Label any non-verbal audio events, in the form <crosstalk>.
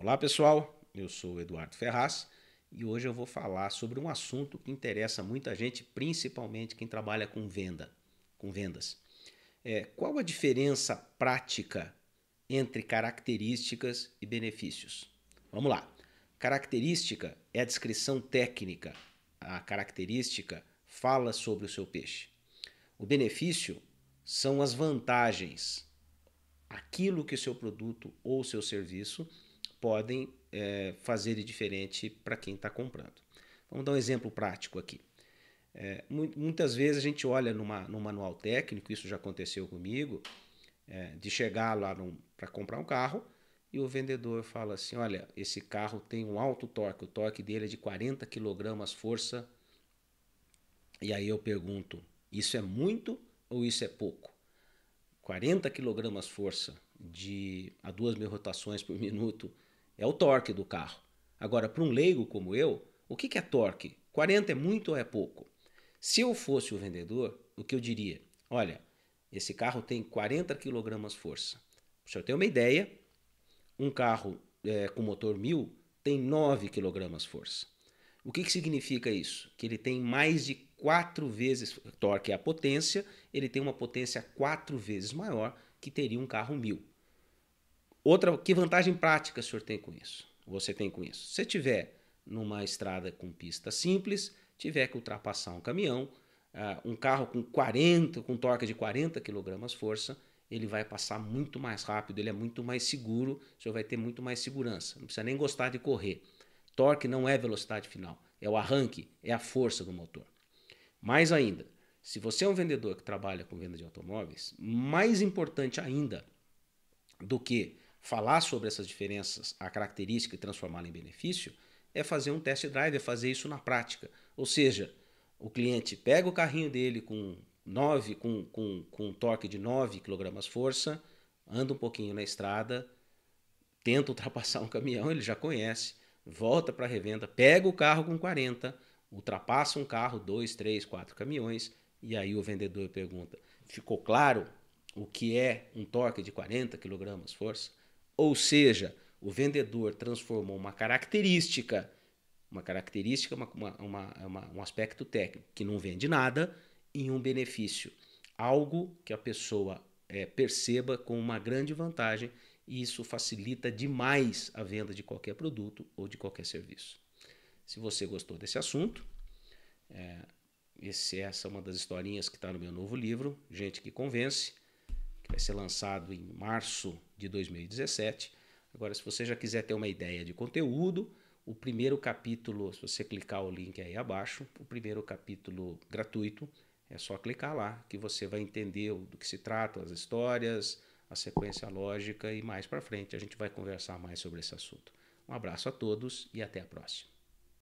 Olá pessoal, eu sou Eduardo Ferraz e hoje eu vou falar sobre um assunto que interessa muita gente, principalmente quem trabalha com venda, com vendas. É, qual a diferença prática entre características e benefícios? Vamos lá. Característica é a descrição técnica. A característica fala sobre o seu peixe. O benefício são as vantagens, aquilo que o seu produto ou seu serviço podem é, fazer diferente para quem está comprando. Vamos dar um exemplo prático aqui. É, muitas vezes a gente olha numa, num manual técnico, isso já aconteceu comigo, é, de chegar lá para comprar um carro e o vendedor fala assim: olha, esse carro tem um alto torque, o torque dele é de 40 kg força. E aí eu pergunto: isso é muito ou isso é pouco? 40 kg força de a 2 mil rotações por <laughs> minuto é o torque do carro. Agora, para um leigo como eu, o que, é torque? 40 é muito ou é pouco? Se eu fosse o vendedor, o que eu diria? Olha, esse carro tem 40 kg força. Para o senhor ter uma ideia, um carro é, com motor 1000 tem 9 kg força. O que, que significa isso? Que ele tem mais de 4 vezes, torque é a potência, ele tem uma potência 4 vezes maior que teria um carro 1000. Outra, que vantagem prática o senhor tem com isso? Você tem com isso? Se tiver numa estrada com pista simples, tiver que ultrapassar um caminhão, uh, um carro com 40, com torque de 40 kg força, ele vai passar muito mais rápido, ele é muito mais seguro, o senhor vai ter muito mais segurança. Não precisa nem gostar de correr. Torque não é velocidade final, é o arranque, é a força do motor. Mais ainda, se você é um vendedor que trabalha com venda de automóveis, mais importante ainda do que falar sobre essas diferenças, a característica e transformá-la em benefício, é fazer um test drive, é fazer isso na prática. Ou seja, o cliente pega o carrinho dele com 9, com, com, com um torque de 9 kg força, anda um pouquinho na estrada, tenta ultrapassar um caminhão, ele já conhece, volta para a revenda, pega o carro com 40, ultrapassa um carro, dois, três, quatro caminhões, e aí o vendedor pergunta: ficou claro o que é um torque de 40 kg força? Ou seja, o vendedor transformou uma característica, uma característica, uma, uma, uma, um aspecto técnico que não vende nada, em um benefício. Algo que a pessoa é, perceba com uma grande vantagem e isso facilita demais a venda de qualquer produto ou de qualquer serviço. Se você gostou desse assunto, é, esse, essa é uma das historinhas que está no meu novo livro, Gente que Convence vai ser lançado em março de 2017. Agora, se você já quiser ter uma ideia de conteúdo, o primeiro capítulo, se você clicar o link é aí abaixo, o primeiro capítulo gratuito, é só clicar lá que você vai entender do que se trata, as histórias, a sequência lógica e mais para frente a gente vai conversar mais sobre esse assunto. Um abraço a todos e até a próxima.